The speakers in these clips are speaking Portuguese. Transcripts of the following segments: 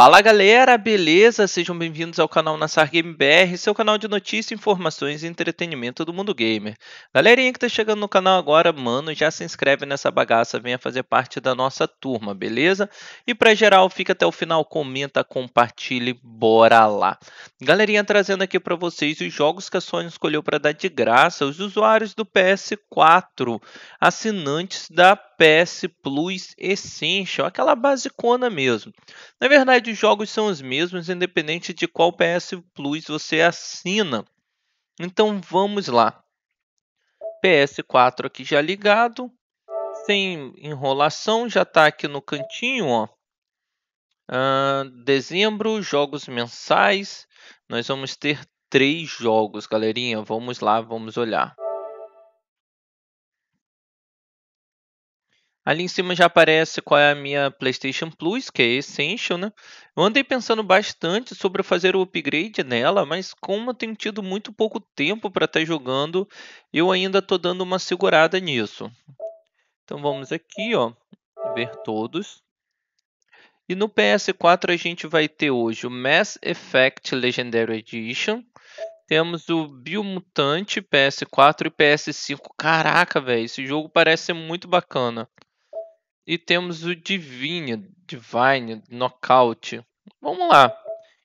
Fala galera, beleza? Sejam bem-vindos ao canal Nassar Game BR, seu canal de notícias, informações e entretenimento do mundo gamer. Galerinha que tá chegando no canal agora, mano, já se inscreve nessa bagaça, venha fazer parte da nossa turma, beleza? E pra geral, fica até o final, comenta, compartilhe, bora lá. Galerinha, trazendo aqui para vocês os jogos que a Sony escolheu para dar de graça aos usuários do PS4, assinantes da PS Plus Essential, aquela basicona mesmo. Na verdade, os jogos são os mesmos, independente de qual PS Plus você assina. Então vamos lá. PS4 aqui já ligado, sem enrolação, já está aqui no cantinho, ó. Uh, dezembro, jogos mensais. Nós vamos ter três jogos, galerinha. Vamos lá, vamos olhar. Ali em cima já aparece qual é a minha PlayStation Plus, que é Essential, né? Eu andei pensando bastante sobre fazer o upgrade nela, mas como eu tenho tido muito pouco tempo para estar tá jogando, eu ainda estou dando uma segurada nisso. Então vamos aqui, ó, ver todos. E no PS4 a gente vai ter hoje o Mass Effect Legendary Edition. Temos o Biomutante PS4 e PS5. Caraca, velho, esse jogo parece ser muito bacana. E temos o Divine, Divine, Knockout. Vamos lá.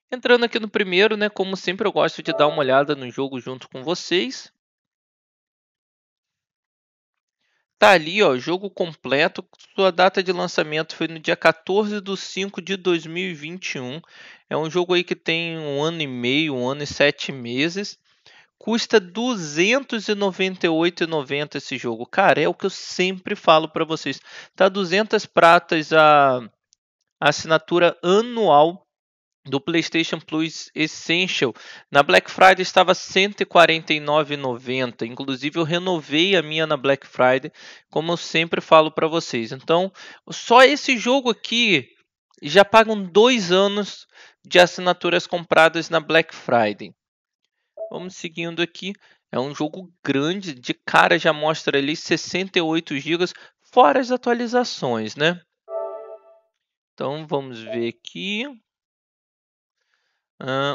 Entrando aqui no primeiro, né? Como sempre, eu gosto de dar uma olhada no jogo junto com vocês. Tá ali, ó, jogo completo. Sua data de lançamento foi no dia 14 de 5 de 2021. É um jogo aí que tem um ano e meio, um ano e sete meses. Custa 298,90 esse jogo. Cara, é o que eu sempre falo para vocês. Tá 200 pratas a, a assinatura anual do PlayStation Plus Essential. Na Black Friday estava 149,90. Inclusive eu renovei a minha na Black Friday, como eu sempre falo para vocês. Então, só esse jogo aqui já pagam dois anos de assinaturas compradas na Black Friday. Vamos seguindo aqui. É um jogo grande, de cara já mostra ali 68 GB, fora as atualizações, né? Então vamos ver aqui.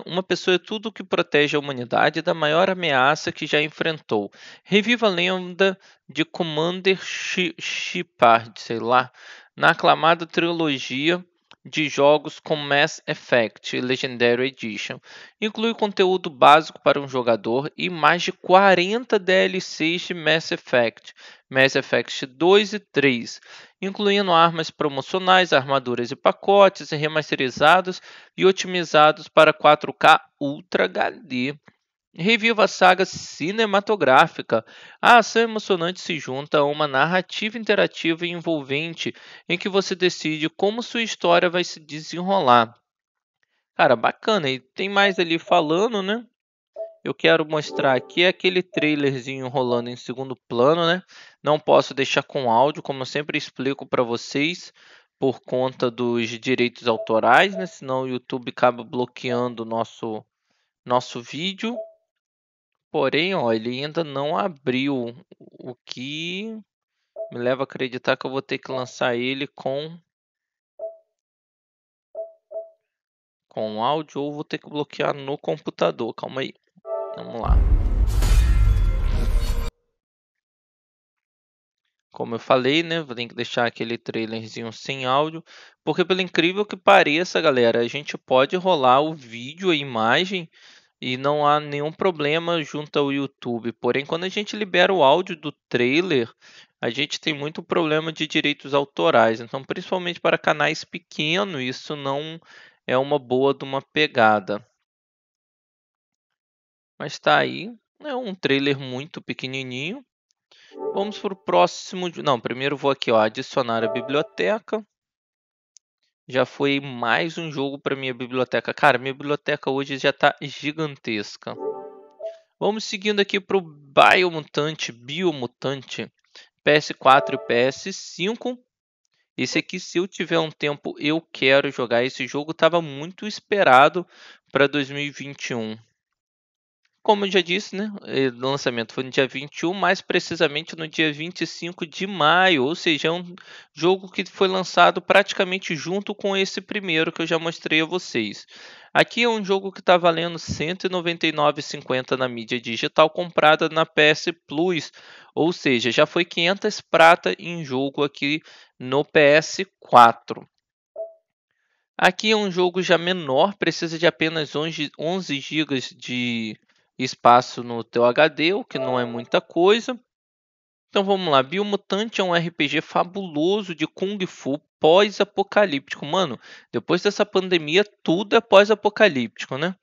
uma pessoa é tudo que protege a humanidade da maior ameaça que já enfrentou. Reviva a lenda de Commander Shepard, sei lá, na aclamada trilogia de jogos com Mass Effect Legendary Edition. Inclui conteúdo básico para um jogador e mais de 40 DLCs de Mass Effect, Mass Effect 2 e 3, incluindo armas promocionais, armaduras e pacotes remasterizados e otimizados para 4K Ultra HD. Reviva a saga cinematográfica. A ação emocionante se junta a uma narrativa interativa e envolvente em que você decide como sua história vai se desenrolar. Cara, bacana. E tem mais ali falando, né? Eu quero mostrar aqui aquele trailerzinho rolando em segundo plano, né? Não posso deixar com áudio, como eu sempre explico para vocês, por conta dos direitos autorais, né? Senão o YouTube acaba bloqueando o nosso, nosso vídeo. Porém, ó, ele ainda não abriu, o que me leva a acreditar que eu vou ter que lançar ele com com áudio ou vou ter que bloquear no computador. Calma aí. Vamos lá. Como eu falei, né? Vou ter que deixar aquele trailerzinho sem áudio. Porque, pelo incrível que pareça, galera, a gente pode rolar o vídeo, a imagem e não há nenhum problema junto ao YouTube. Porém, quando a gente libera o áudio do trailer, a gente tem muito problema de direitos autorais. Então, principalmente para canais pequenos, isso não é uma boa de uma pegada. Mas está aí, é um trailer muito pequenininho. Vamos para o próximo. Não, primeiro vou aqui, ó, adicionar a biblioteca já foi mais um jogo para minha biblioteca. Cara, minha biblioteca hoje já está gigantesca. Vamos seguindo aqui para o Biomutante, Biomutante, PS4 e PS5. Esse aqui, se eu tiver um tempo, eu quero jogar. Esse jogo estava muito esperado para 2021 como eu já disse, né, eh, o lançamento foi no dia 21, mais precisamente no dia 25 de maio, ou seja, é um jogo que foi lançado praticamente junto com esse primeiro que eu já mostrei a vocês. Aqui é um jogo que está valendo R$ 199,50 na mídia digital comprada na PS Plus, ou seja, já foi 500 prata em jogo aqui no PS4. Aqui é um jogo já menor, precisa de apenas 11 GB de espaço no teu HD, o que não é muita coisa. Então vamos lá, Biomutante é um RPG fabuloso de Kung Fu pós-apocalíptico. Mano, depois dessa pandemia, tudo é pós-apocalíptico, né?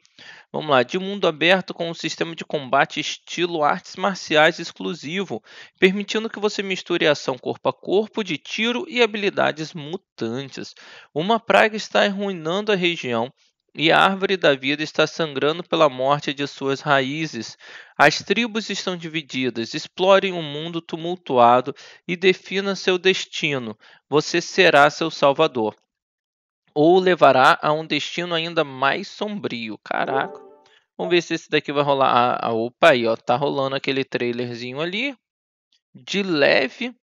Vamos lá, de mundo aberto com um sistema de combate estilo artes marciais exclusivo, permitindo que você misture ação corpo a corpo, de tiro e habilidades mutantes. Uma praga está arruinando a região e a árvore da vida está sangrando pela morte de suas raízes. As tribos estão divididas, explorem o um mundo tumultuado e defina seu destino. Você será seu salvador. Ou o levará a um destino ainda mais sombrio. Caraca. Vamos ver se esse daqui vai rolar. Ah, ah opa aí, ó. Tá rolando aquele trailerzinho ali. De leve.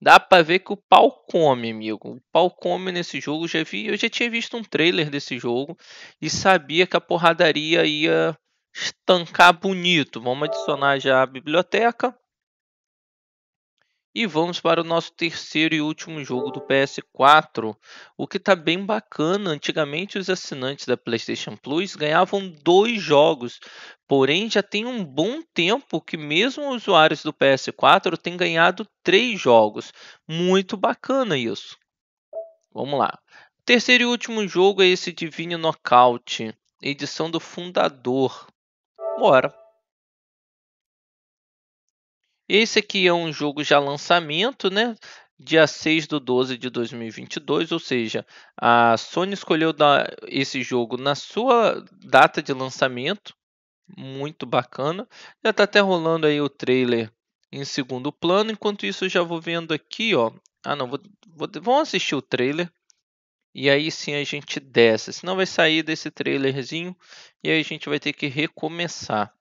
Dá pra ver que o pau come, amigo. O pau come nesse jogo. Já vi, eu já tinha visto um trailer desse jogo e sabia que a porradaria ia estancar bonito. Vamos adicionar já a biblioteca. E vamos para o nosso terceiro e último jogo do PS4, o que está bem bacana. Antigamente os assinantes da PlayStation Plus ganhavam dois jogos, porém já tem um bom tempo que mesmo usuários do PS4 têm ganhado três jogos. Muito bacana isso. Vamos lá. Terceiro e último jogo é esse Divine Knockout, edição do fundador. Bora. Esse aqui é um jogo já lançamento, né? Dia 6 do 12 de 2022, ou seja, a Sony escolheu dar esse jogo na sua data de lançamento. Muito bacana. Já está até rolando aí o trailer em segundo plano. Enquanto isso, eu já vou vendo aqui, ó. Ah, não, vou, vou, vamos assistir o trailer. E aí sim a gente desce. Senão vai sair desse trailerzinho e aí a gente vai ter que recomeçar.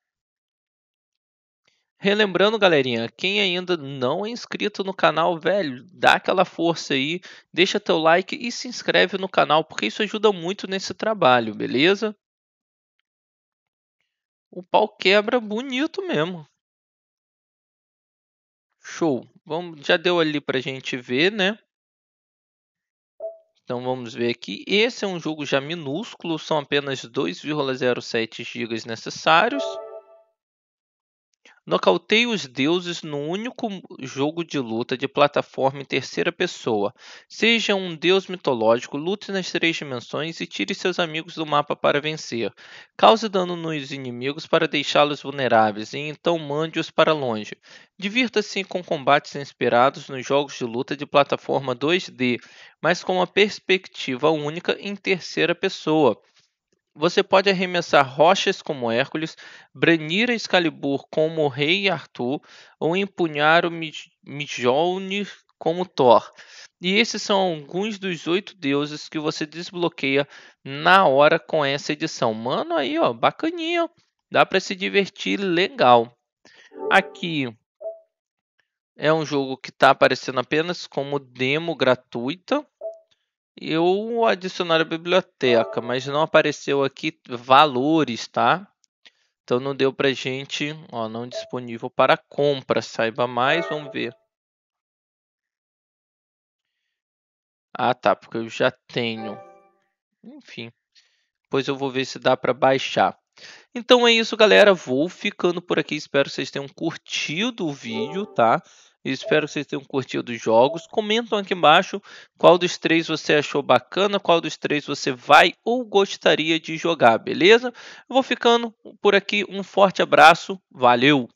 Relembrando, galerinha, quem ainda não é inscrito no canal, velho, dá aquela força aí, deixa teu like e se inscreve no canal, porque isso ajuda muito nesse trabalho, beleza? O pau quebra bonito mesmo. Show. Vamos, já deu ali pra gente ver, né? Então vamos ver aqui. Esse é um jogo já minúsculo, são apenas 2,07 GB necessários. Nocautei os deuses no único jogo de luta de plataforma em terceira pessoa. Seja um deus mitológico, lute nas três dimensões e tire seus amigos do mapa para vencer. Cause dano nos inimigos para deixá-los vulneráveis e então mande-os para longe. Divirta-se com combates inspirados nos jogos de luta de plataforma 2D, mas com uma perspectiva única em terceira pessoa. Você pode arremessar rochas como Hércules, branir Excalibur como o Rei Arthur ou empunhar o Mjolnir como Thor. E esses são alguns dos oito deuses que você desbloqueia na hora com essa edição. Mano, aí ó, bacaninha, dá para se divertir legal. Aqui é um jogo que está aparecendo apenas como demo gratuita. Eu adicionar a biblioteca, mas não apareceu aqui valores, tá? Então não deu pra gente, ó, não disponível para compra. Saiba mais, vamos ver. Ah, tá, porque eu já tenho. Enfim, depois eu vou ver se dá para baixar. Então é isso, galera. Vou ficando por aqui. Espero que vocês tenham curtido o vídeo, tá? Espero que vocês tenham curtido os jogos. Comentam aqui embaixo qual dos três você achou bacana, qual dos três você vai ou gostaria de jogar, beleza? Eu vou ficando por aqui. Um forte abraço. Valeu!